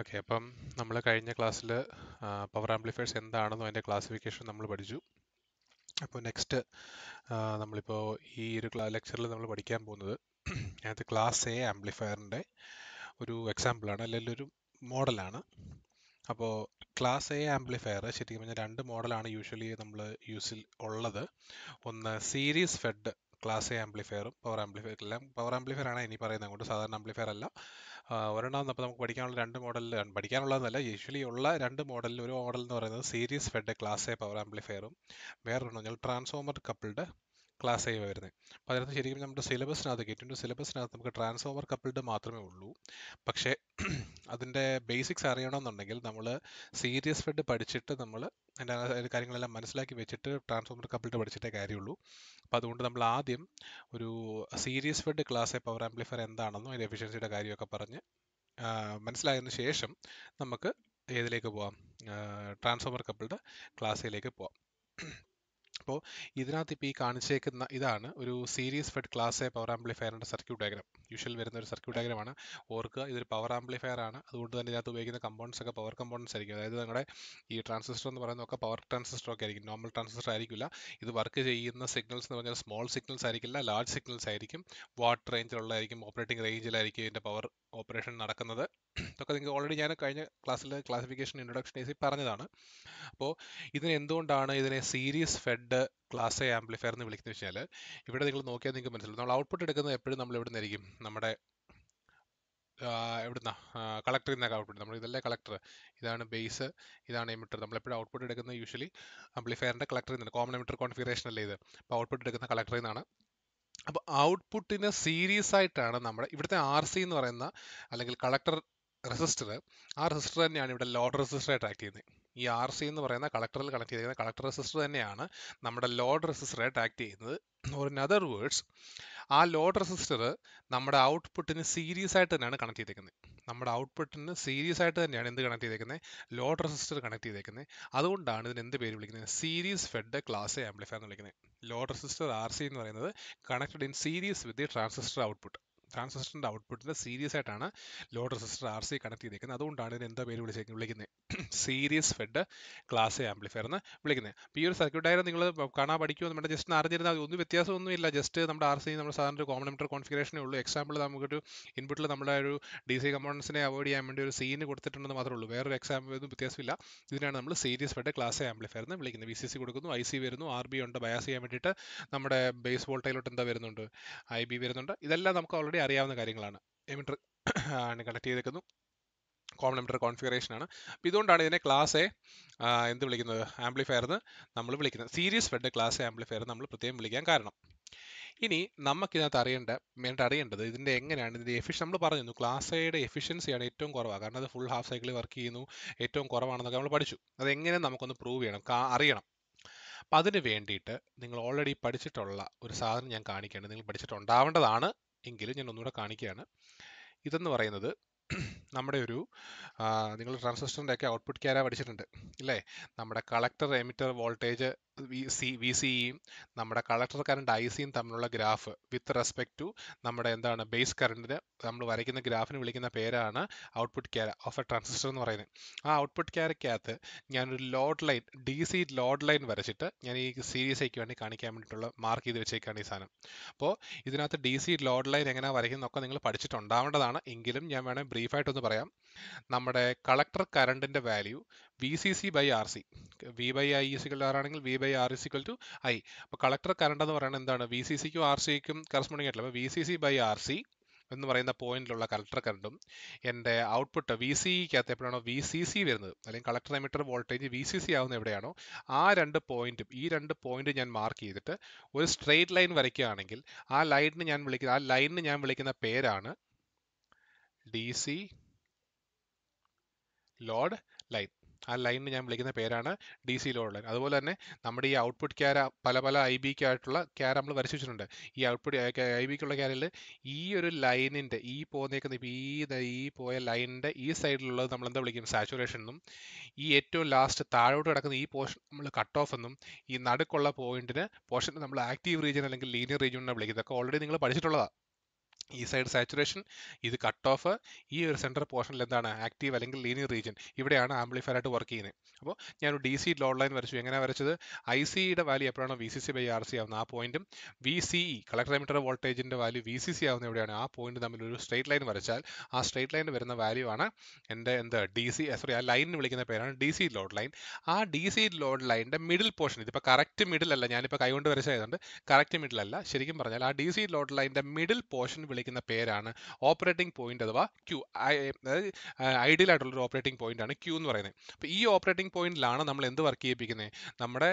Okay അപ്പം നമ്മൾ കഴിഞ്ഞ ക്ലാസ്സിൽ പവർ ആംപ്ലിഫയേഴ്സ് എന്താണെന്നും അതിൻ്റെ ക്ലാസിഫിക്കേഷൻ നമ്മൾ പഠിച്ചു അപ്പോൾ നെക്സ്റ്റ് നമ്മളിപ്പോൾ ഈ ഒരു ലെക്ചറിൽ നമ്മൾ പഠിക്കാൻ പോകുന്നത് അതിനകത്ത് ക്ലാസ് എ ആംപ്ലിഫയറിൻ്റെ ഒരു എക്സാമ്പിളാണ് അല്ലെങ്കിൽ ഒരു മോഡലാണ് അപ്പോൾ ക്ലാസ് എ ആംപ്ലിഫയർ ശരിക്കും പറഞ്ഞാൽ രണ്ട് മോഡലാണ് യൂഷ്വലി നമ്മൾ യൂസിൽ ഉള്ളത് ഒന്ന് സീരീസ് ഫെഡ് ക്ലാസ് എ ആംപ്ലിഫയറും പവർ ആംപ്ലിഫയർ എല്ലാം പവർ ആംപ്ലിഫയർ ആണ് ഇനി പറയുന്നത് അങ്ങോട്ട് സാധാരണ ആംപ്ലിഫയർ അല്ല ഒരെണ്ണം അപ്പോൾ നമുക്ക് പഠിക്കാനുള്ള രണ്ട് മോഡലിൽ പഠിക്കാനുള്ളതെന്നല്ല യൂഷ്വലി ഉള്ള രണ്ട് മോഡലിൽ ഒരു മോഡൽ എന്ന് പറയുന്നത് series fed class A power ആംപ്ലിഫയറും വേറൊരെണ്ണം പറഞ്ഞാൽ ട്രാൻസ്ഫോമർ കപ്പിൾഡ് ക്ലാസ് ആയി വരുന്നത് അപ്പോൾ അതിനകത്ത് ശരിക്കും നമ്മുടെ സിലബസിനകത്ത് ഗെറ്റിൻ്റെ സിലബസിനകത്ത് നമുക്ക് ട്രാൻസ്ഫോമർ കപ്പിൾഡ് മാത്രമേ ഉള്ളൂ പക്ഷേ അതിൻ്റെ ബേസിക്സ് അറിയണമെന്നുണ്ടെങ്കിൽ നമ്മൾ സീരിയസ് ഫെഡ് പഠിച്ചിട്ട് നമ്മൾ അതിൻ്റെ കാര്യങ്ങളെല്ലാം മനസ്സിലാക്കി വെച്ചിട്ട് ട്രാൻസ്ഫോമർ കപ്പിൾഡ് പഠിച്ചിട്ടേ കാര്യമുള്ളൂ അപ്പോൾ അതുകൊണ്ട് നമ്മൾ ആദ്യം ഒരു series fed class power amplifier എന്താണെന്നും അതിൻ്റെ എഫിഷ്യൻസിയുടെ കാര്യമൊക്കെ പറഞ്ഞ് മനസ്സിലായതിനു ശേഷം നമുക്ക് ഏതിലേക്ക് പോവാം ട്രാൻസ്ഫോമർ കപ്പിളുടെ ക്ലാസ്സിലേക്ക് പോവാം അപ്പോൾ ഇതിനകത്ത് ഇപ്പോൾ ഈ കാണിച്ചേക്കുന്ന ഇതാണ് ഒരു series fed class A power ആംപ്ലിഫയറിൻ്റെ സർക്യൂട്ട് ഡയഗ്രാം യൂഷ്വൽ വരുന്ന ഒരു സർക്യൂട്ട് ഡയഗ്രാമാണ് ഓർക്കുക ഇതൊരു പവർ ആംപ്ലിഫയർ ആണ് അതുകൊണ്ട് തന്നെ ഇതിനകത്ത് ഉപയോഗിക്കുന്ന കമ്പോണൻസ് ഒക്കെ പവർ കമ്പോണൻസ് ആയിരിക്കും അതായത് നിങ്ങളുടെ ഈ ട്രാൻസിസ്റ്റർ എന്ന് പറയുന്നതൊക്കെ പവർ ട്രാൻസിസ്റ്റർ ഒക്കെ ആയിരിക്കും നോർമൽ ട്രാൻസിസ്റ്റർ ആയിരിക്കില്ല ഇത് വർക്ക് ചെയ്യുന്ന സിഗ്നൽസ് എന്ന് പറഞ്ഞാൽ സ്മോൾ സിഗ്നൽസ് ആയിരിക്കില്ല ലാർജ് സിഗ്നൽസ് ആയിരിക്കും വാട്ട് റേഞ്ചിലുള്ളതായിരിക്കും ഓപ്പറേറ്റിംഗ് റേഞ്ചിലായിരിക്കും ഇതിൻ്റെ പവർ ഓപ്പറേഷൻ നടക്കുന്നത് ഇതൊക്കെ നിങ്ങൾക്ക് ഓൾറെഡി ഞാൻ കഴിഞ്ഞ ക്ലാസ്സിൽ ക്ലാസിഫിക്കേഷൻ ഇൻട്രൊഡക്ഷൻ ഏസി പറഞ്ഞതാണ് അപ്പോൾ ഇതിന് എന്തുകൊണ്ടാണ് ഇതിനെ series fed class A amplifier എന്ന് വിളിക്കുന്നത് വെച്ചാൽ ഇവിടെ നിങ്ങൾ നോക്കിയാൽ നിങ്ങൾക്ക് മനസ്സിലാവും നമ്മൾ ഔട്ട്പുട്ട് എടുക്കുന്നത് എപ്പോഴും നമ്മൾ എവിടെ നിന്നായിരിക്കും നമ്മുടെ എവിടുന്ന കളക്ടറിൽ നിന്നാണ് ഔട്ട്പുട്ട് നമ്മൾ ഇതല്ലേ കളക്ടർ ഇതാണ് ബേസ് ഇതാണ് എമിറ്റർ നമ്മൾ എപ്പോഴും ഔട്ട്പുട്ട് എടുക്കുന്നത് യൂഷ്വലി ആംപ്ലിഫയറിൻ്റെ കളക്ടറിൽ നിന്നാണ് കോമൺ എമിറ്റർ കോൺഫിഗറേഷൻ അല്ലേ ഇത് അപ്പോൾ ഔട്ട്പുട്ട് എടുക്കുന്ന കളക്ടറിൽ നിന്നാണ് അപ്പോൾ ഔട്ട്പുട്ടിന് സീരീസ് ആയിട്ടാണ് നമ്മുടെ ഇവിടുത്തെ ആർ സി എന്ന് പറയുന്ന അല്ലെങ്കിൽ കളക്ടർ റെസിസ്റ്റർ ആ റെസിസ്റ്റർ തന്നെയാണ് ഇവിടെ ലോഡ് റെസിസ്റ്റർ ആക്ട് ചെയ്യുന്നത് ഈ ആർ സി എന്ന് പറയുന്ന കളക്ടറിൽ കണക്ട് ചെയ്തിരിക്കുന്ന കളക്ടർ റെസിസ്റ്റർ തന്നെയാണ് നമ്മുടെ ലോഡ് റെസിസ്റ്ററെ ആക്ട് ചെയ്യുന്നത് ഓർ ഇൻ അതർ വേർഡ്സ് ആ ലോഡ് റെസിസ്റ്റർ നമ്മുടെ ഔട്ട്പുട്ടിന് സീരീസ് ആയിട്ട് തന്നെയാണ് കണക്ട് ചെയ്തേക്കുന്നത് നമ്മുടെ ഔട്ട്പുട്ടിന് സീരീസ് ആയിട്ട് തന്നെയാണ് എന്ത് കണക്ട് ചെയ്തേക്കുന്നത് ലോഡ് റെസിസ്റ്റർ കണക്ട് ചെയ്തേക്കുന്നത് അതുകൊണ്ടാണ് ഇതിന് എന്ത് പേര് വിളിക്കുന്നത് സീരീസ് ഫെഡ് ക്ലാസ് ആംപ്ലിഫയർ എന്ന് വിളിക്കുന്നത് ലോഡ് റെസിസ്റ്റർ ആർ സി എന്ന് പറയുന്നത് connected in series with the transistor output ട്രാൻസിസ്റ്ററിൻ്റെ ഔട്ട്പുട്ടിന് സീരിയസ് ആയിട്ടാണ് load resistor R C connect ചെയ്തിരിക്കുന്നത് അതുകൊണ്ടാണ് ഇതിന് എന്താ പേര് വിളിച്ചേക്ക് വിളിക്കുന്നത് സീരിയസ് ഫെഡ് ക്ലാസ് ആംപ്ലിഫയർ എന്ന് വിളിക്കുന്നത് അപ്പോൾ ഈ ഒരു സർക്യൂട്ട് ഡയഗ്രം നിങ്ങൾ കാണാൻ പഠിക്കുമോ നമ്മുടെ ജസ്റ്റ് അറിഞ്ഞിരുന്നാൽ ഒന്നും വ്യത്യാസമൊന്നുമില്ല ജസ്റ്റ് നമ്മുടെ ആർ സി നമ്മുടെ സാധാരണ ഒരു കോമണമീറ്റർ കോൺഫിഗറേഷനേ ഉള്ളൂ എക്സാമ്പിൾ നമുക്കൊരു ഇൻപുട്ടിൽ നമ്മുടെ ഒരു ഡി സി കമ്പോണൻസിനെ അവോയ്ഡ് ചെയ്യാൻ വേണ്ടി ഒരു സീന് കൊടുത്തിട്ടുണ്ടെന്ന് മാത്രമേ ഉള്ളൂ വേറൊരു എക്സാമ്പിൾ ഒന്നും വ്യത്യാസമില്ല ഇതിനാണ് നമ്മൾ സീരിയസ് ഫെഡ് ക്ലാസ് ആംപ്ലിഫയർ എന്ന് വിളിക്കുന്നത് വി സി സി കൊടുക്കുന്നു ഐ സി വരുന്നു ആർ ബി ഉണ്ട് ബയാസ് ചെയ്യാൻ വേണ്ടിയിട്ട് നമ്മുടെ ബേസ് വോൾട്ടേജിലോട്ട് എന്താ വരുന്നുണ്ട് ഐ ബി വരുന്നുണ്ട് ഇതെല്ലാം നമുക്ക് ഓൾറെഡി ഓൾറെഡി അറിയാവുന്ന കാര്യങ്ങളാണ് എമിറ്റർ ആണ് കണക്ട് ചെയ്തേക്കുന്നു എമിറ്റർ കോൺഫിഗറേഷൻ ആണ് അപ്പം ഇതുകൊണ്ടാണ് ഇതിനെ ക്ലാസ് എ എന്ത് വിളിക്കുന്നത് ആംപ്ലിഫയർ എന്ന് നമ്മൾ വിളിക്കുന്നത് series fed class A amplifier നമ്മൾ പ്രത്യേകം വിളിക്കാൻ കാരണം ഇനി നമുക്കിതിനകത്ത് അറിയേണ്ട വേണ്ട അറിയേണ്ടത് ഇതിൻ്റെ എങ്ങനെയാണ് ഇതിൻ്റെ എഫിഷ്യൻ നമ്മൾ പറഞ്ഞു ക്ലാസ് എയുടെ എഫിഷ്യൻസിയാണ് ഏറ്റവും കുറവാണ് കാരണം അത് ഫുൾ ഹാഫ് സൈക്കിളിൽ വർക്ക് ചെയ്യുന്നു ഏറ്റവും കുറവാണെന്നൊക്കെ നമ്മൾ പഠിച്ചു അത് എങ്ങനെ നമുക്കൊന്ന് പ്രൂവ് ചെയ്യണം അറിയണം അപ്പം അതിന് വേണ്ടിയിട്ട് നിങ്ങൾ ഓൾറെഡി പഠിച്ചിട്ടുള്ള ഒരു സാധനം ഞാൻ കാണിക്കേണ്ടത് നിങ്ങൾ പഠിച്ചിട്ടുണ്ടാവേണ്ടതാണ് എങ്കിലും ഞാൻ ഒന്നുകൂടെ കാണിക്കുകയാണ് ഇതെന്ന് പറയുന്നത് നമ്മുടെ ഒരു നിങ്ങൾ ട്രാൻസിസ്റ്ററിൻ്റെ ഒക്കെ ഔട്ട്പുട്ട് ക്യാരവ് പഠിച്ചിട്ടുണ്ട് ഇല്ലേ നമ്മുടെ collector emitter voltage V C V സിയും നമ്മുടെ കളക്ടർ കറണ്ട് ഐ സിയും തമ്മിലുള്ള ഗ്രാഫ് വിത്ത് റെസ്പെക്ട് ടു നമ്മുടെ എന്താണ് ബേസ് കറണ്ടിന് നമ്മൾ വരയ്ക്കുന്ന ഗ്രാഫിന് വിളിക്കുന്ന പേരാണ് ഔട്ട്പുട്ട് ക്യാര ഓഫ് എ ട്രാൻസിസ്റ്റർ എന്ന് പറയുന്നത് ആ ഔട്ട്പുട്ട് ക്യാരക്കകത്ത് ഞാനൊരു load line D C load line വരച്ചിട്ട് ഞാൻ ഈ സീരീസേക്ക് വേണ്ടി കാണിക്കാൻ വേണ്ടിയിട്ടുള്ള മാർക്ക് ചെയ്ത് വെച്ചേക്കാണ് ഈ സാധനം അപ്പോൾ ഇതിനകത്ത് ഡി സി ലോഡ് ലൈൻ എങ്ങനെ വരയ്ക്കുന്നതൊക്കെ നിങ്ങൾ പഠിച്ചിട്ടുണ്ടാവേണ്ടതാണ് എങ്കിലും ഞാൻ വേണമെങ്കിൽ ബ്രീഫായിട്ടൊന്ന് പറയാം നമ്മുടെ കളക്ടർ കറണ്ടിൻ്റെ value V C C by R C V by I is equal R ആണെങ്കിൽ V by R is equal to I അപ്പോൾ കളക്ടർ കറണ്ട് എന്ന് പറയുന്നത് എന്താണ് വി സി സിക്കും ആർ സിക്കും കറസ്പോണ്ടിങ് ആയിട്ടുള്ള അപ്പോൾ V C C by R C എന്ന് പറയുന്ന പോയിന്റിലുള്ള കളക്ടർ കറണ്ടും എൻ്റെ ഔട്ട്പുട്ട് വി സിക്കകത്ത് e എപ്പോഴാണോ വി സി സി വരുന്നത് അല്ലെങ്കിൽ collector emitter voltage V C C ആവുന്ന എവിടെയാണോ ആ രണ്ട് പോയിന്റും ഈ രണ്ട് പോയിന്റ് ഞാൻ മാർക്ക് ചെയ്തിട്ട് ഒരു സ്ട്രെയിറ്റ് ലൈൻ വരയ്ക്കുകയാണെങ്കിൽ ആ ലൈനിന് ഞാൻ വിളിക്കുന്ന ആ ലൈനിന് ഞാൻ വിളിക്കുന്ന പേരാണ് ഡി സി ലോഡ് ലൈൻ ആ ലൈനിന് ഞാൻ വിളിക്കുന്ന പേരാണ് ഡി സി ലോഡ് ലൈൻ അതുപോലെ തന്നെ നമ്മുടെ ഈ ഔട്ട്പുട്ട് ക്യാര പല പല ഐ ബിക്ക് ആയിട്ടുള്ള ക്യാര നമ്മൾ വരച്ചു വെച്ചിട്ടുണ്ട് ഈ ഔട്ട്പുട്ട് ഐ ബിക്കുള്ള ക്യാരയിൽ ഈ ഒരു ലൈനിൻ്റെ ഈ പോകുന്നേക്കുന്ന ഈ ഈ പോയ ലൈനിൻ്റെ ഈ സൈഡിലുള്ളത് നമ്മൾ എന്താ വിളിക്കും സാച്ചുറേഷൻ എന്നും ഈ ഏറ്റവും ലാസ്റ്റ് താഴോട്ട് കിടക്കുന്ന ഈ പോർഷൻ നമ്മൾ കട്ട് ഓഫ് എന്നും ഈ നടുക്കുള്ള പോയിന്റിന് പോർഷൻ നമ്മൾ ആക്റ്റീവ് റീജിയൻ അല്ലെങ്കിൽ ലീനിയർ റീജിയൻ എന്നാണ് വിളിക്കുന്നത് ഒക്കെ ഓൾറെഡി നിങ്ങൾ പഠിച്ചിട്ടുള്ളതാണ് ഈ സൈഡ് സാച്ചുറേഷൻ ഇത് കട്ട് ഓഫ് ഈ ഒരു സെൻട്രൽ പോർഷനിൽ എന്താണ് ആക്റ്റീവ് അല്ലെങ്കിൽ ലീനിയർ റീജിയൻ ഇവിടെയാണ് ആംപ്ലിഫയർ ആയിട്ട് വർക്ക് ചെയ്യുന്നത് അപ്പോൾ ഞാൻ ഡി സി ലോഡ് ലൈൻ വരച്ചു എങ്ങനെ വരച്ചത് ഐ സിയുടെ വാല്യൂ എപ്പോഴാണോ V C C by R C ആവുന്നത് ആ പോയിന്റും വി സി ഇ മീറ്റർ വോൾട്ടേജിൻ്റെ വാല്യൂ വി സി സി ആവുന്ന എവിടെയാണ് ആ പോയിന്റ് തമ്മിൽ ഒരു സ്ട്രേറ്റ് ലൈൻ വരച്ചാൽ ആ സ്ട്രേറ്റ് ലൈൻ വരുന്ന വാല്യൂ ആണ് എൻ്റെ എന്ത് ഡി സി സോറി ആ ലൈനിന് വിളിക്കുന്ന പേരാണ് ഡി സി ലോഡ് ലൈൻ ആ ഡി സി ലോഡ് ലൈൻ്റെ മിഡിൽ പോർഷൻ ഇതിപ്പോൾ കറക്റ്റ് മിഡിൽ അല്ല ഞാനിപ്പോൾ കൈകൊണ്ട് വരച്ചതായതുകൊണ്ട് കറക്റ്റ് മിഡിൽ അല്ല ശരിക്കും പറഞ്ഞാൽ ആ ഡി സി ലോഡ് ലൈൻ്റെ മിഡിൽ പോർഷൻ വിളിക്കുന്ന പേരാണ് ഓപ്പറേറ്റിംഗ് പോയിന്റ് അഥവാ ക്യു അതായത് ഐഡിയൽ ആയിട്ടുള്ള ഒരു ഓപ്പറേറ്റിംഗ് പോയിന്റ് ആണ് ക്യൂ എന്ന് പറയുന്നത് അപ്പോൾ ഈ ഓപ്പറേറ്റിംഗ് പോയിന്റിലാണ് നമ്മൾ എന്ത് വർക്ക് ചെയ്യിപ്പിക്കുന്നത് നമ്മുടെ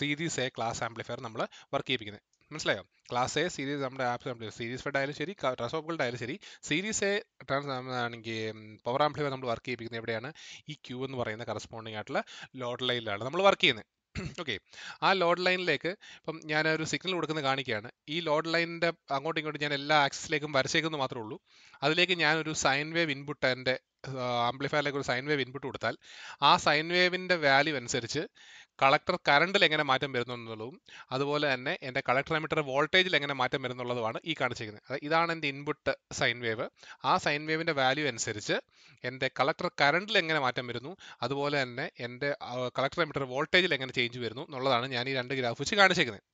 സീരീസ് എ ക്ലാസ് ആംപ്ലിഫയർ നമ്മൾ വർക്ക് ചെയ്യിപ്പിക്കുന്നത് മനസ്സിലായോ ക്ലാസ് എ സീരീസ് നമ്മുടെ ആപ്സ് ആംപ്ലിഫയർ സീരീസ് ഫെഡ് ആയാലും ശരി ട്രാൻസ്ഫോബിൾഡ് ആയാലും ശരി സീരീസ് എ ട്രാൻസ് ആണെങ്കിൽ പവർ ആംപ്ലിഫയർ നമ്മൾ വർക്ക് ചെയ്യിപ്പിക്കുന്നത് എവിടെയാണ് ഈ ക്യൂ എന്ന് പറയുന്ന കറസ്പോണ്ടിങ് ആയിട്ടുള്ള ലോഡ് ലൈനിലാണ് നമ്മൾ വർക്ക് ചെയ്യുന്നത് ഓക്കെ ആ ലോഡ് ലൈനിലേക്ക് ഇപ്പം ഞാൻ ഒരു സിഗ്നൽ കൊടുക്കുന്നത് കാണിക്കുകയാണ് ഈ ലോഡ് ലൈനിൻ്റെ അങ്ങോട്ടും ഇങ്ങോട്ടും ഞാൻ എല്ലാ ആക്സിസിലേക്കും വരച്ചേക്കുന്നു മാത്രമേ ഉള്ളൂ അതിലേക്ക് ഞാൻ ഒരു സൈൻ വേവ് ഇൻപുട്ട് എൻ്റെ ആംപ്ലിഫയറിലേക്ക് ഒരു സൈൻ വേവ് ഇൻപുട്ട് കൊടുത്താൽ ആ സൈൻ വേവിൻ്റെ വാല്യൂ അനുസരിച്ച് കളക്ടർ കറണ്ടിൽ എങ്ങനെ മാറ്റം വരുന്നു എന്നുള്ളതും അതുപോലെ തന്നെ എൻ്റെ കളക്ടർ എമിറ്റർ വോൾട്ടേജിൽ എങ്ങനെ മാറ്റം വരുന്നുള്ളതുമാണ് ഈ കാണിച്ചിരിക്കുന്നത് അതായത് ഇതാണ് എൻ്റെ ഇൻപുട്ട് സൈൻ വേവ് ആ സൈൻ വേവിൻ്റെ വാല്യൂ അനുസരിച്ച് എൻ്റെ കളക്ടർ കറണ്ടിൽ എങ്ങനെ മാറ്റം വരുന്നു അതുപോലെ തന്നെ എൻ്റെ കളക്ടർ എമിറ്റർ വോൾട്ടേജിൽ എങ്ങനെ ചേഞ്ച് വരുന്നു എന്നുള്ളതാണ് ഞാൻ ഈ രണ്ട് ഗ്രാഫ് വെച്ച് കാണിച്ചിരിക്കുന്നത്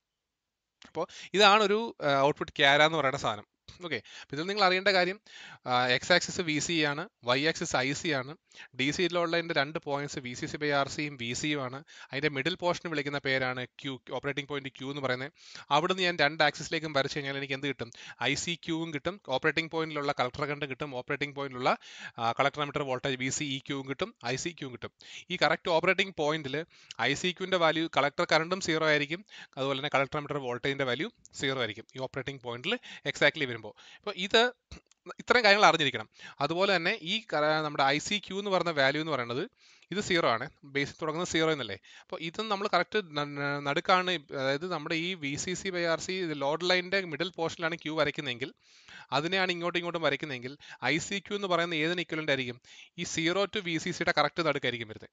അപ്പോൾ ഇതാണ് ഒരു ഔട്ട്പുട്ട് ക്യാര എന്ന് പറയുന്ന സാധനം ഓക്കെ ഇതിൽ നിങ്ങൾ അറിയേണ്ട കാര്യം എക്സ് ആക്സിസ് വി സി ആണ് വൈ ആക്സിസ് ഐ സി ആണ് ഡി സിയിലുള്ള എൻ്റെ രണ്ട് points V C C by R സിയും വി സിയും ആണ് അതിൻ്റെ മിഡിൽ പോർഷൻ വിളിക്കുന്ന പേരാണ് ക്യൂ ഓപ്പറേറ്റിംഗ് പോയിന്റ് ക്യൂ എന്ന് പറയുന്നത് അവിടുന്ന് ഞാൻ രണ്ട് ആക്സിസിലേക്കും വരച്ച് കഴിഞ്ഞാൽ എനിക്ക് എന്ത് കിട്ടും ഐ സി ക്യൂവും കിട്ടും ഓപ്പറേറ്റിംഗ് പോയിന്റിലുള്ള കളക്ടർ കണ്ട് കിട്ടും ഓപ്പറേറ്റിംഗ് പോയിന്റിലുള്ള collector voltage V C E ക്യൂവും കിട്ടും ഐ സി ക്യൂവും കിട്ടും ഈ കറക്റ്റ് ഓപ്പറേറ്റിംഗ് പോയിന്റിൽ ഐ സി ക്യൂവിൻ്റെ വാല്യൂ കളക്ടർ കറണ്ടും സീറോ ആയിരിക്കും അതുപോലെ തന്നെ കളക്ടർ വോൾട്ടേജിൻ്റെ വാല്യൂ സീറോ ആയിരിക്കും ഈ ഓപ്പറേറ്റിംഗ് പോയിന്റിൽ എക്സാക്ട്ലി വരും വരുമ്പോൾ ഇപ്പോൾ ഇത് ഇത്രയും കാര്യങ്ങൾ അറിഞ്ഞിരിക്കണം അതുപോലെ തന്നെ ഈ നമ്മുടെ ഐ സി ക്യൂ എന്ന് പറയുന്ന വാല്യൂ എന്ന് പറയുന്നത് ഇത് സീറോ ആണ് ബേസിൽ തുടങ്ങുന്ന സീറോ എന്നല്ലേ അപ്പോൾ ഇത് നമ്മൾ കറക്റ്റ് നടുക്കാണ് അതായത് നമ്മുടെ ഈ V C C by R C load ലൈനിൻ്റെ മിഡിൽ പോർഷനിലാണ് ക്യൂ വരയ്ക്കുന്നതെങ്കിൽ അതിനെയാണ് ഇങ്ങോട്ടും ഇങ്ങോട്ടും വരയ്ക്കുന്നതെങ്കിൽ ഐ സി ക്യൂ എന്ന് പറയുന്ന ഏതിന് ഇക്വലൻ്റ് ആയിരിക്കും ഈ സീറോ ടു വി സി സിയുടെ കറക്റ്റ് നടുക്കായിരിക്കും വരുന്നത്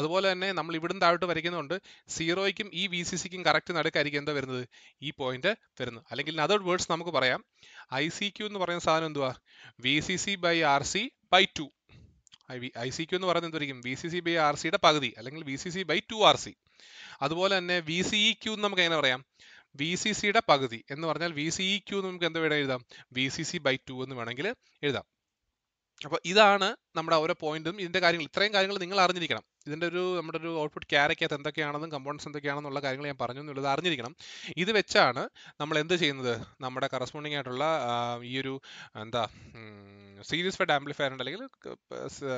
അതുപോലെ തന്നെ നമ്മൾ ഇവിടുന്ന് താഴോട്ട് വരയ്ക്കുന്നതുകൊണ്ട് സീറോയ്ക്കും ഈ വി സി സിക്കും കറക്റ്റ് നടുക്കായിരിക്കും എന്താ വരുന്നത് ഈ പോയിന്റ് വരുന്നത് അല്ലെങ്കിൽ അതോ വേർഡ്സ് നമുക്ക് പറയാം ഐ സി ക്യൂ എന്ന് പറയുന്ന സാധനം എന്തുവാ V C C by R C by two I C Q എന്ന് പറയുന്നത് എന്തായിരിക്കും V C C by R സിയുടെ പകുതി അല്ലെങ്കിൽ V C C by two R C അതുപോലെ തന്നെ വി സി ഇ എന്ന് നമുക്ക് എങ്ങനെ പറയാം വി സി സിയുടെ പകുതി എന്ന് പറഞ്ഞാൽ വി സി ഇ ക്യു നമുക്ക് എന്താ വേണമെങ്കിൽ എഴുതാം V C C by two എന്ന് വേണമെങ്കിൽ എഴുതാം അപ്പോൾ ഇതാണ് നമ്മുടെ ഓരോ പോയിന്റും ഇതിന്റെ കാര്യങ്ങൾ ഇത്രയും കാര്യങ്ങൾ നിങ്ങൾ അറിഞ്ഞിരിക്കണം ഇതിൻ്റെ ഒരു നമ്മുടെ ഒരു ഔട്ട്പുട്ട് ക്യാരക്കകത്ത് എന്തൊക്കെയാണെന്നും കമ്പോണൻസ് എന്തൊക്കെയാണെന്നുള്ള കാര്യങ്ങൾ ഞാൻ പറഞ്ഞു എന്നുള്ളത് അറിഞ്ഞിരിക്കണം ഇത് വെച്ചാണ് നമ്മൾ എന്ത് ചെയ്യുന്നത് നമ്മുടെ കറസ്പോണ്ടിങ് ആയിട്ടുള്ള ഈ ഒരു എന്താ സീരീസ് ഫെഡ് ആംപ്ലിഫയറിൻ്റെ അല്ലെങ്കിൽ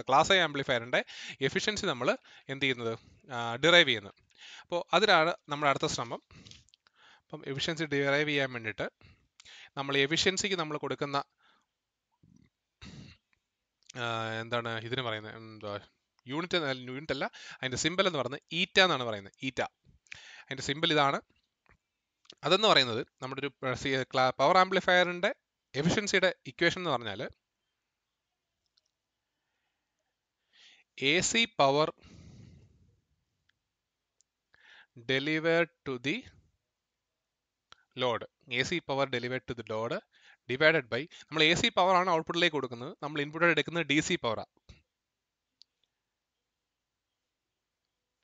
ക്ലാസ് ഐ ആംപ്ലിഫയറിൻ്റെ എഫിഷ്യൻസി നമ്മൾ എന്ത് ചെയ്യുന്നത് ഡിറൈവ് ചെയ്യുന്നത് അപ്പോൾ അതിലാണ് നമ്മുടെ അടുത്ത ശ്രമം അപ്പം എഫിഷ്യൻസി ഡിറൈവ് ചെയ്യാൻ വേണ്ടിയിട്ട് നമ്മൾ എഫിഷ്യൻസിക്ക് നമ്മൾ കൊടുക്കുന്ന എന്താണ് ഇതിന് പറയുന്നത് എന്താ യൂണിറ്റ് യൂണിറ്റ് അല്ല അതിൻ്റെ സിമ്പിൾ എന്ന് പറയുന്നത് ഈറ്റ എന്നാണ് പറയുന്നത് ഈറ്റ അതിൻ്റെ സിമ്പിൾ ഇതാണ് അതെന്ന് പറയുന്നത് നമ്മുടെ ഒരു പവർ ആംപ്ലിഫയറിൻ്റെ എഫിഷ്യൻസിയുടെ ഇക്വേഷൻ എന്ന് പറഞ്ഞാൽ A C power delivered to the load A C power delivered to the load divided by നമ്മൾ എ സി ആണ് ഔട്ട്പുട്ടിലേക്ക് കൊടുക്കുന്നത് നമ്മൾ ഇൻപുട്ടായിട്ട് എടുക്കുന്നത് ഡി സി പവറാണ്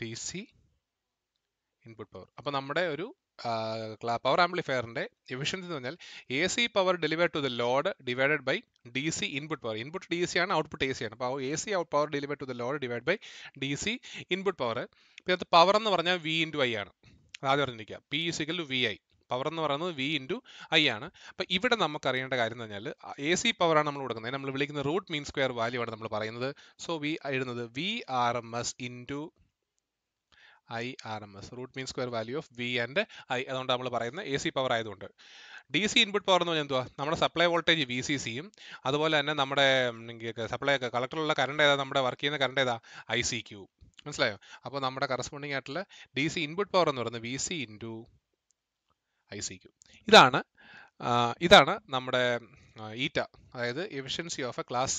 ടി സി ഇൻപുട്ട് പവർ അപ്പോൾ നമ്മുടെ ഒരു പവർ ആംപ്ലിഫയറിൻ്റെ എഫിഷ്യൻസി എന്ന് പറഞ്ഞാൽ A C power deliver to the load divided by D C input power input D C ആണ് ഔട്ട്പുട്ട് എ സി ആണ് അപ്പോൾ A C power deliver to the load divide by D C input power ഇതിനകത്ത് power എന്ന് പറഞ്ഞാൽ V into I ആണ് ആദ്യം പറഞ്ഞിരിക്കുക P is equal V I power എന്ന് പറയുന്നത് വി ഇൻറ്റു ഐ ആണ് അപ്പോൾ ഇവിടെ നമുക്ക് അറിയേണ്ട കാര്യം എന്ന് പറഞ്ഞാൽ എ സി പവറാണ് നമ്മൾ കൊടുക്കുന്നത് നമ്മൾ വിളിക്കുന്ന റൂട്ട് മീൻ സ്ക്വയർ വാല്യൂ ആണ് നമ്മൾ പറയുന്നത് സോ വി എഴുതുന്നത് V R M S into I R M S root mean square value of V and I അതുകൊണ്ട് നമ്മൾ പറയുന്നത് എ സി പവർ ആയതുകൊണ്ട് ഡി സി ഇൻപുട്ട് പവർ എന്ന് പറഞ്ഞാൽ എന്തുവാ നമ്മുടെ സപ്ലൈ വോൾട്ടേജ് വി സി സിയും അതുപോലെ തന്നെ നമ്മുടെ സപ്ലൈ ഒക്കെ കളക്ടറുള്ള കറണ്ട് ഏതാ നമ്മുടെ വർക്ക് ചെയ്യുന്ന കറണ്ട് ഏതാ ഐ സി ക്യൂ മനസ്സിലായോ അപ്പോൾ നമ്മുടെ കറസ്പോണ്ടിങ് ആയിട്ടുള്ള ഡി സി ഇൻപുട്ട് പവർ എന്ന് പറയുന്നത് V C into I C Q ഇതാണ് ഇതാണ് നമ്മുടെ ഈറ്റ അതായത് efficiency of a class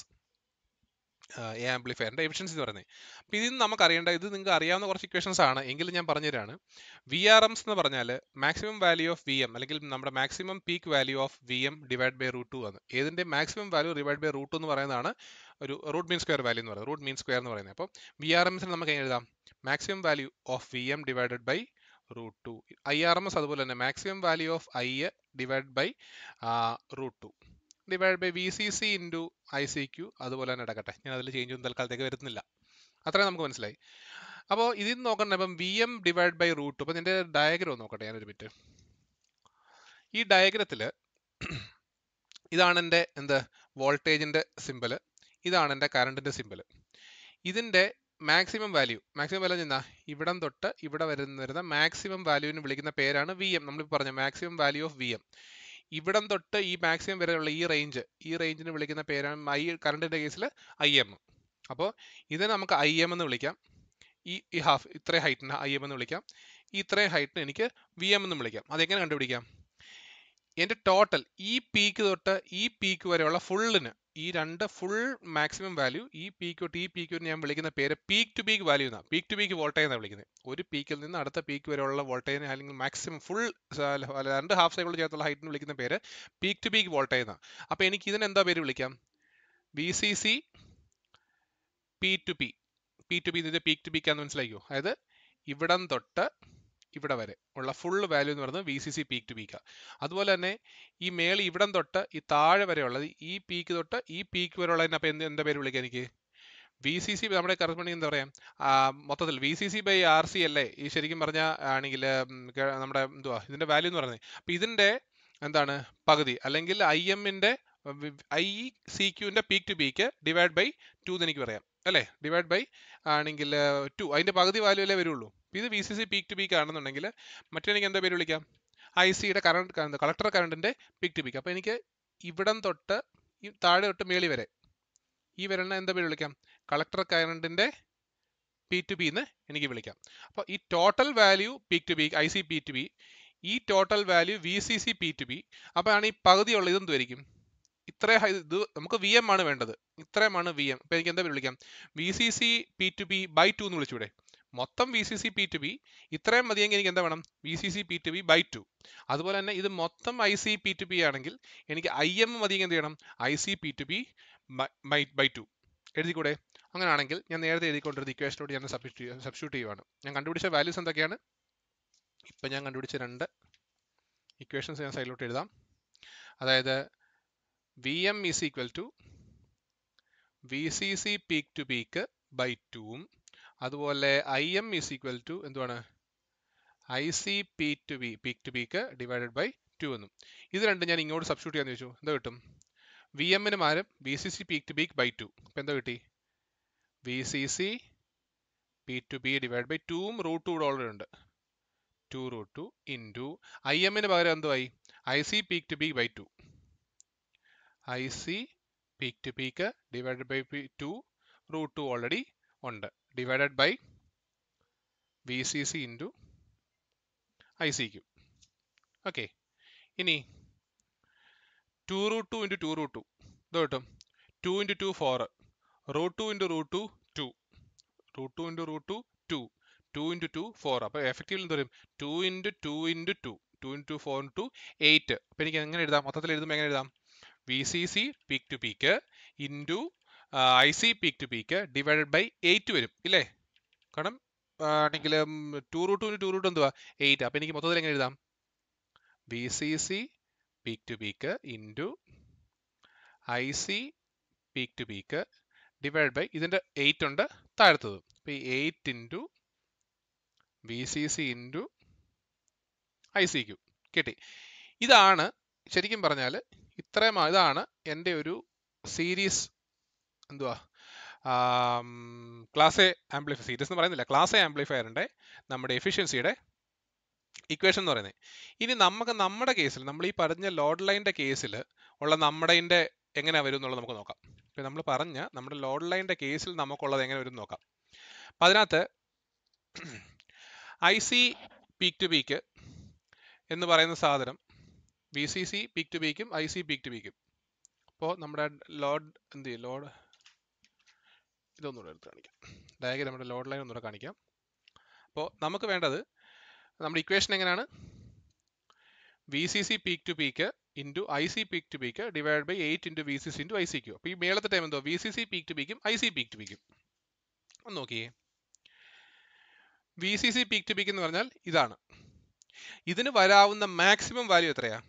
A ആംപ്ലിഫയറിൻ്റെ എഫിഷ്യൻസി എന്ന് പറയുന്നത് അപ്പോൾ ഇതിൽ നിന്ന് നമുക്ക് അറിയേണ്ട ഇത് നിങ്ങൾക്ക് അറിയാവുന്ന കുറച്ച് ഇക്വേഷൻസ് ആണ് എങ്കിലും ഞാൻ പറഞ്ഞുതരാണ് വി ആർ എംസ് എന്ന് പറഞ്ഞാൽ maximum value of V M അല്ലെങ്കിൽ നമ്മുടെ maximum peak value of V M divide by root two ആണ് ഏതിൻ്റെ maximum value divide by root എന്ന് പറയുന്നതാണ് ഒരു റൂട്ട് മീൻ സ്ക്വയർ വാല്യൂ എന്ന് പറയുന്നത് റൂട്ട് മീൻ സ്ക്വയർ എന്ന് പറയുന്നത് അപ്പോൾ വി ആർ എംസിന് നമുക്ക് എഴുതാം maximum value of V M divided by root two I R M S അതുപോലെ തന്നെ maximum value of I divide by root two divide by V C C into I C Q അതുപോലെ തന്നെ എടുക്കട്ടെ ഞാൻ അതിൽ ചേഞ്ച് ഒന്നും തൽക്കാലത്തേക്ക് വരുന്നില്ല അത്രയും നമുക്ക് മനസ്സിലായി അപ്പോൾ ഇതിൽ നിന്ന് നോക്കണ്ട ഇപ്പം V M divide by root അപ്പോൾ ഇതിൻ്റെ ഡയഗ്രം നോക്കട്ടെ ഞാനൊരു മിനിറ്റ് ഈ ഡയഗ്രത്തിൽ ഇതാണ് എൻ്റെ എന്ത് വോൾട്ടേജിൻ്റെ സിമ്പിള് ഇതാണ് എൻ്റെ കറണ്ടിൻ്റെ സിമ്പിള് ഇതിൻ്റെ മാക്സിമം വാല്യൂ മാക്സിമം വാല്യൂ എന്താ ഇവിടം തൊട്ട് ഇവിടെ വരുന്ന വരുന്ന മാക്സിമം വാല്യൂവിന് വിളിക്കുന്ന പേരാണ് വി എം നമ്മളിപ്പോൾ പറഞ്ഞ maximum value of V M ഇവിടം തൊട്ട് ഈ മാക്സിമം വരെയുള്ള ഈ റേഞ്ച് ഈ റേഞ്ചിന് വിളിക്കുന്ന പേരാണ് ഐ കറണ്ടിൻ്റെ കേസിൽ ഐ എം അപ്പോൾ ഇതിനെ നമുക്ക് ഐ എം എന്ന് വിളിക്കാം ഈ ഈ ഹാഫ് ഇത്രയും ഹൈറ്റിന് ഐ എം എന്ന് വിളിക്കാം ഈ ഇത്രയും ഹൈറ്റിന് എനിക്ക് വി എം എന്ന് വിളിക്കാം അതെങ്ങനെ കണ്ടുപിടിക്കാം എൻ്റെ ടോട്ടൽ ഈ പീക്ക് തൊട്ട് ഈ പീക്ക് വരെയുള്ള ഫുള്ളിന് ഈ രണ്ട് ഫുൾ മാക്സിമം വാല്യൂ ഈ പീക്കോട്ട് ഈ പീക്കോട്ട് ഞാൻ വിളിക്കുന്ന പേര് പീക്ക് ടു പീക്ക് വാല്യൂ എന്നാണ് പീക്ക് ടു പീക്ക് വോൾട്ടേജ് എന്നാണ് വിളിക്കുന്നത് ഒരു പീക്കിൽ നിന്ന് അടുത്ത പീക്ക് വരെയുള്ള വോൾട്ടേജ് അല്ലെങ്കിൽ മാക്സിമം ഫുൾ രണ്ട് ഹാഫ് സൈക്കിൾ ചേർത്തുള്ള ഹൈറ്റിന് വിളിക്കുന്ന പേര് പീക്ക് ടു പീക്ക് വോൾട്ടേജ് എന്നാണ് അപ്പോൾ എനിക്ക് ഇതിനെന്താ എന്താ പേര് വിളിക്കാം V C C P to P P to P ഇതിൻ്റെ പീക്ക് ടു പീക്കാന്ന് മനസ്സിലാക്കിയോ അതായത് ഇവിടം തൊട്ട് ഇവിടെ വരെ ഉള്ള ഫുൾ വാല്യൂ എന്ന് പറയുന്നത് V C C peak to പീക്കാണ് അതുപോലെ തന്നെ ഈ മേളി ഇവിടം തൊട്ട് ഈ താഴെ വരെ ഉള്ളത് ഈ പീക്ക് തൊട്ട് ഈ പീക്ക് വരെ ഉള്ളതിന് അപ്പോൾ എന്ത് എന്താ പേര് വിളിക്കുക എനിക്ക് വി സി സി നമ്മുടെ കറസ്പോണ്ടിങ് എന്താ പറയാം മൊത്തത്തിൽ V C C by R C അല്ലേ ഈ ശരിക്കും പറഞ്ഞാൽ ആണെങ്കിൽ നമ്മുടെ എന്തുവാ ഇതിൻ്റെ വാല്യൂ എന്ന് പറയുന്നത് അപ്പോൾ ഇതിൻ്റെ എന്താണ് പകുതി അല്ലെങ്കിൽ ഐ എമ്മിൻ്റെ ഐ സി ക്യൂവിൻ്റെ peak to peak divide by two എന്ന് എനിക്ക് പറയാം അല്ലേ ഡിവൈഡ് ബൈ ആണെങ്കിൽ ടു അതിൻ്റെ പകുതി വാല്യൂ അല്ലേ വരുള്ളൂ ഇത് V C C peak to peak ആണെന്നുണ്ടെങ്കിൽ മറ്റെനിക്ക് എന്താ പേര് വിളിക്കാം ഐ സിയുടെ കറണ്ട് കളക്ടർ കറണ്ടിൻ്റെ പീക്ക് ടു പീക്ക് അപ്പോൾ എനിക്ക് ഇവിടം തൊട്ട് ഈ താഴെ തൊട്ട് മേളി വരെ ഈ വരണ എന്താ പേര് വിളിക്കാം കളക്ടർ കറണ്ടിൻ്റെ പി ടു പി എന്ന് എനിക്ക് വിളിക്കാം അപ്പോൾ ഈ total value peak to P I C P to P ഈ total value V C C P to P അപ്പോഴാണ് ഈ പകുതിയുള്ള ഇതെന്ത് വരിക്കും ഹൈ ഇത് നമുക്ക് വി എം ആണ് വേണ്ടത് ഇത്രയുമാണ് വി എം അപ്പോൾ എനിക്ക് എന്താ പേര് വിളിക്കാം V C C P to P by two എന്ന് വിളിച്ചൂടെ മൊത്തം V C C P to B ഇത്രയും മതിയെങ്കിൽ എനിക്ക് എന്താ വേണം V C C P to B by two അതുപോലെ തന്നെ ഇത് മൊത്തം I C P to B ആണെങ്കിൽ എനിക്ക് ഐ എം മതിയെങ്കിൽ എന്ത് ചെയ്യണം I C P to B by by two എഴുതിക്കൂടെ അങ്ങനെയാണെങ്കിൽ ഞാൻ നേരത്തെ എഴുതിക്കൊണ്ടിരുന്ന ഇക്വേഷനോട് ഞാൻ സബ്സ്റ്റിറ്റ്യൂ സബ്സ്റ്റിറ്റ്യൂട്ട് ചെയ്യുവാണ് ഞാൻ കണ്ടുപിടിച്ച വാല്യൂസ് എന്തൊക്കെയാണ് ഇപ്പം ഞാൻ കണ്ടുപിടിച്ച രണ്ട് ഇക്വേഷൻസ് ഞാൻ സൈഡിലോട്ട് എഴുതാം അതായത് V M is equal to V C C peak to peak by ടുവും അതുപോലെ I M is equal to എന്തുവാണ് I C P to B peak to peak divided by two എന്നും ഇത് രണ്ടും ഞാൻ ഇങ്ങോട്ട് സബ്സ്റ്റിറ്റ്യൂട്ട് ചെയ്യാന്ന് ചോദിച്ചു എന്താ കിട്ടും വി എമ്മിന് മാറും V C C peak to peak by two അപ്പം എന്താ കിട്ടി V C C P to B divide by ടൂം റൂട്ട് ടു കൂടെ ഓൾറെഡി ഉണ്ട് two root two in two I എമ്മിന് പകരം എന്തുമായി I C peak to peak by two I C peak to peak divide by two root two already ഉണ്ട് divided by VCC into ICQ. Okay. ഇനി two root two into two root to ഇത് കിട്ടും two into two four root two into root two two root two into root two two two into two four അപ്പോൾ effective എന്ത് വരും two into two into two two into four two eight അപ്പോൾ എനിക്ക് എങ്ങനെ എഴുതാം മൊത്തത്തിൽ എഴുതുമ്പോൾ എങ്ങനെ എഴുതാം V C C peak to peak into I C peak to peak divided by eight വരും ഇല്ലേ കാരണം ആണെങ്കിൽ two root two two root എന്തുവാ എയ്റ്റ് അപ്പം എനിക്ക് മൊത്തത്തിൽ എങ്ങനെ എഴുതാം B C C peak to peak into I C peak to peak divide by ഇതിൻ്റെ എയ്റ്റ് ഉണ്ട് താഴത്തത് അപ്പോൾ ഈ eight into B C C into I C Q കിട്ടി ഇതാണ് ശരിക്കും പറഞ്ഞാൽ ഇത്രയും ഇതാണ് എൻ്റെ ഒരു സീരീസ് എന്തുവാ ക്ലാസ് എ ആംപ്ലിഫയർ സീരീസ് എന്ന് പറയുന്നില്ല ക്ലാസ് എ ആംപ്ലിഫയറിൻ്റെ നമ്മുടെ എഫിഷ്യൻസിയുടെ ഇക്വേഷൻ എന്ന് പറയുന്നത് ഇനി നമുക്ക് നമ്മുടെ കേസിൽ നമ്മൾ ഈ പറഞ്ഞ ലോഡ് ലൈൻ്റെ കേസിൽ ഉള്ള നമ്മുടെ എങ്ങനെ വരും എന്നുള്ളത് നമുക്ക് നോക്കാം ഇപ്പം നമ്മൾ പറഞ്ഞ നമ്മുടെ ലോഡ് ലൈൻ്റെ കേസിൽ നമുക്കുള്ളത് എങ്ങനെ വരും നോക്കാം അപ്പം അതിനകത്ത് I C peak to peak എന്ന് പറയുന്ന സാധനം V C C peak to പീക്കും ഐ സി പീക്ക് ടു പീക്കും അപ്പോൾ നമ്മുടെ ലോഡ് എന്ത് ചെയ്യും ലോഡ് ഇതൊന്നുകൂടെ എടുത്ത് കാണിക്കാം ഡയഗ്രാം നമ്മുടെ ലോഡ് ലൈൻ ഒന്നുകൂടെ കാണിക്കാം അപ്പോൾ നമുക്ക് വേണ്ടത് നമ്മുടെ ഇക്വേഷൻ എങ്ങനെയാണ് V C C peak to peak into I C peak to peak divide by eight into V C C into I C അപ്പോൾ ഈ മേളത്തെ ടൈം എന്തോ V C C peak to പീക്കും ഐ സി പീക്ക് ടു പീക്കും ഒന്ന് നോക്കിയേ V C C peak to peak എന്ന് പറഞ്ഞാൽ ഇതാണ് ഇതിന് വരാവുന്ന മാക്സിമം വാല്യൂ എത്രയാണ്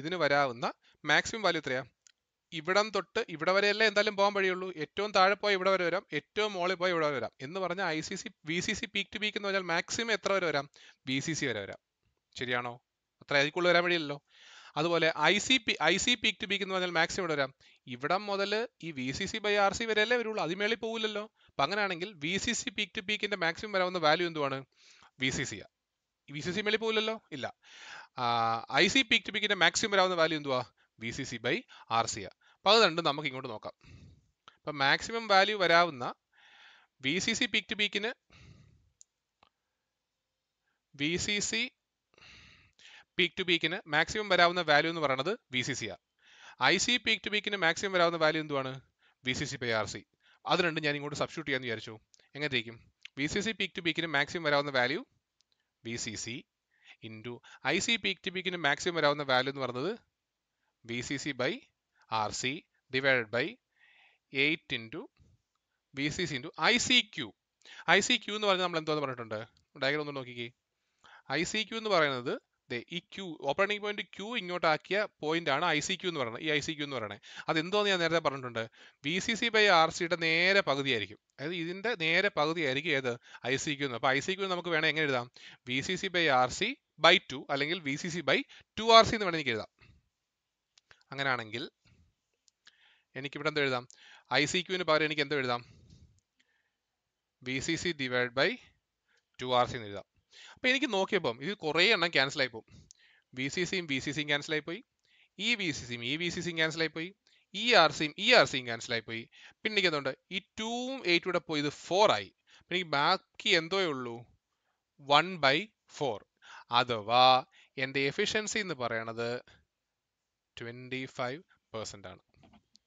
ഇതിന് വരാവുന്ന മാക്സിമം വാല്യൂ എത്രയാണ് ഇവിടം തൊട്ട് ഇവിടെ വരെയല്ലേ എന്തായാലും പോകാൻ വഴിയുള്ളൂ ഏറ്റവും താഴെ പോയി ഇവിടെ വരെ വരാം ഏറ്റവും മോളിൽ പോയി ഇവിടെ വരെ വരാം എന്ന് പറഞ്ഞാൽ I C C V C C peak to peak എന്ന് പറഞ്ഞാൽ മാക്സിമം എത്ര വരെ വരാം ബി സി സി വരെ വരാം ശരിയാണോ അത്ര അതിക്കുള്ളിൽ വരാൻ വഴിയല്ലോ അതുപോലെ I C P I C peak to peak എന്ന് പറഞ്ഞാൽ മാക്സിമം ഇവിടെ വരാം ഇവിടം മുതൽ ഈ V C C by R C വരെയല്ലേ വരുള്ളൂ അതിമേളിൽ പോകില്ലല്ലോ അപ്പം അങ്ങനെയാണെങ്കിൽ V C C peak to പീക്കിൻ്റെ മാക്സിമം വരാവുന്ന വാല്യൂ എന്തുവാണ് വി സി സിയാണ് വി സി സി മേളിൽ പോകില്ലല്ലോ ഇല്ല ഐ സി പീക്ക് ടു പീക്കിൻ്റെ മാക്സിമം വരാവുന്ന വാല്യൂ എന്തുവാ V C C by R ആ അപ്പോൾ അത് രണ്ടും നമുക്ക് ഇങ്ങോട്ട് നോക്കാം അപ്പം മാക്സിമം വാല്യൂ വരാവുന്ന V C C peak to പീക്കിന് V C C peak to പീക്കിന് മാക്സിമം വരാവുന്ന വാല്യൂ എന്ന് പറയുന്നത് വി സി സി ആ ഐ സി പീക്ക് ടു പീക്കിന് മാക്സിമം വരാവുന്ന വാല്യൂ എന്തുവാണ് V C C by R C അത് രണ്ടും ഞാൻ ഇങ്ങോട്ട് സബ്സ്റ്റിറ്റ് ചെയ്യാന്ന് വിചാരിച്ചു എങ്ങനെയായിരിക്കും V C C peak to പീക്കിന് മാക്സിമം വരാവുന്ന value V C C into I C peak to പീക്കിന് മാക്സിമം വരാവുന്ന വാല്യൂ എന്ന് പറയുന്നത് V C C by RC divided by 8 into VCs into ICQ. ICQ എന്ന് പറഞ്ഞാൽ നമ്മൾ എന്തോന്ന് പറഞ്ഞിട്ടുണ്ട് ഡയഗ്രം ഒന്ന് നോക്കിക്കേ ICQ എന്ന് പറയുന്നത് ഈ ക്യൂ ഓപ്പറേറ്റിംഗ് പോയിന്റ് ക്യൂ ഇങ്ങോട്ടാക്കിയ പോയിന്റ് ആണ് ഐ സി ക്യൂ എന്ന് പറയുന്നത് ഈ ഐ സി ക്യൂ എന്ന് പറയുന്നത് അത് അതെന്തോന്ന് ഞാൻ നേരത്തെ പറഞ്ഞിട്ടുണ്ട് B C C by R സിയുടെ നേരെ പകുതിയായിരിക്കും അതായത് ഇതിന്റെ നേരെ പകുതിയായിരിക്കും ഏത് ഐ സി ക്യൂ എന്ന് അപ്പോൾ ഐ സി ക്യൂ നമുക്ക് വേണമെങ്കിൽ എങ്ങനെ എഴുതാം B C C by R C by two അല്ലെങ്കിൽ B C C by two R C എന്ന് വേണമെങ്കിൽ എഴുതാം അങ്ങനെയാണെങ്കിൽ എനിക്കിവിടെ എന്ത് എഴുതാം ഐ സി ക്യൂവിന് പകരം എനിക്ക് എന്ത് എഴുതാം B C C divide by two R C എന്ന് എഴുതാം അപ്പോൾ എനിക്ക് നോക്കിയപ്പം ഇത് കുറേ എണ്ണം ക്യാൻസൽ പോകും ബി സി സിയും ബി സി സിയും ക്യാൻസൽ ആയിപ്പോയി ഈ ബി സി സിയും ഈ ബി സി സിയും ക്യാൻസൽ ആയിപ്പോയി ഈ ആർ സിയും ഈ ആർ സിയും ക്യാൻസൽ ആയിപ്പോയി പിന്നെ എനിക്ക് എന്തുകൊണ്ട് ഈ ടൂവും എയ്റ്റും കൂടെ പോയി ഇത് ഫോർ ആയി പിന്നെ എനിക്ക് ബാക്കി എന്തോ ഉള്ളൂ വൺ ബൈ ഫോർ അഥവാ എൻ്റെ എഫിഷ്യൻസി എന്ന് പറയണത് ട്വൻറ്റി ഫൈവ് പെർസെൻ്റ് ആണ്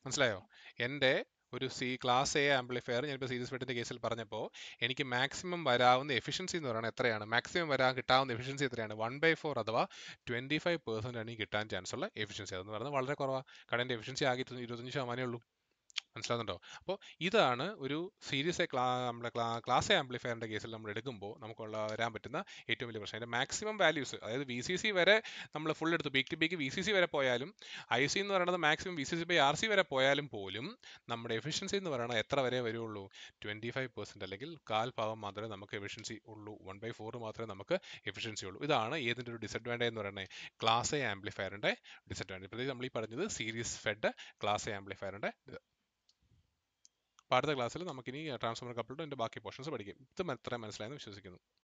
മനസ്സിലായോ എൻ്റെ ഒരു സി ക്ലാസ് എ ആംപ്ലിഫയർ ഞാനിപ്പോൾ സീരീസ് ബെറ്റിൻ്റെ കേസിൽ പറഞ്ഞപ്പോൾ എനിക്ക് മാക്സിമം വരാവുന്ന എഫിഷ്യൻസി എന്ന് പറയുന്നത് എത്രയാണ് മാക്സിമം വരാൻ കിട്ടാവുന്ന എഫിഷ്യൻസി എത്രയാണ് വൺ ബൈ ഫോർ അഥവാ ട്വൻറ്റി ഫൈവ് പെർസെൻ്റ് ആണ് കിട്ടാൻ ചാൻസ് ഉള്ള എഫിഷ്യൻസി അതെന്ന് പറയുന്നത് വളരെ കുറവാണ് കടൻ്റെ എഫിഷ്യൻസി ആകെ ഇരുപത്തഞ്ച് ശതമാനമേ ഉള്ളൂ മനസ്സിലാകുന്നുണ്ടോ അപ്പോൾ ഇതാണ് ഒരു സീരീസ് ക്ലാ നമ്മുടെ ക്ലാസ് ആംപ്ലിഫയറിൻ്റെ കേസിൽ നമ്മൾ എടുക്കുമ്പോൾ നമുക്കുള്ള വരാൻ പറ്റുന്ന ഏറ്റവും വലിയ പ്രശ്നം അതിൻ്റെ മാക്സിമം വാല്യൂസ് അതായത് വി സി സി വരെ നമ്മൾ ഫുൾ എടുത്തു peak to peak V C C വരെ പോയാലും ഐ സി എന്ന് പറയുന്നത് maximum V C C by R C വരെ പോയാലും പോലും നമ്മുടെ എഫിഷ്യൻസി എന്ന് പറയുന്നത് എത്ര വരെ വരുള്ളൂ ട്വൻറ്റി ഫൈവ് പെർസെൻറ്റ് അല്ലെങ്കിൽ കാൽ ഭാഗം മാത്രമേ നമുക്ക് എഫിഷ്യൻസി ഉള്ളൂ വൺ ബൈ ഫോർ മാത്രമേ നമുക്ക് എഫിഷ്യൻസി ഉള്ളൂ ഇതാണ് ഏതിൻ്റെ ഒരു ഡിസഡ്വാൻറ്റേജ് എന്ന് പറയുന്നത് ക്ലാസ് എ ആംപ്ലിഫയറിൻ്റെ ഡിസഡ്വാൻറ്റേജ് പ്രത്യേകിച്ച് നമ്മൾ ഈ പറഞ്ഞത് സീരീസ് ഫെഡ് ക്ലാസ് എ ആംപ്ലിഫയറിൻ്റെ അടുത്ത ക്ലാസ്സിൽ നമുക്കിനി ട്രാൻസ്ഫോമർ കപ്പിൾഡ് എൻ്റെ ബാക്കി പോർഷൻസ് പഠിക്കും ഇത് മാത്രമേ മനസ്സിലായെന്ന് വിശ്വസിക്കുന്നു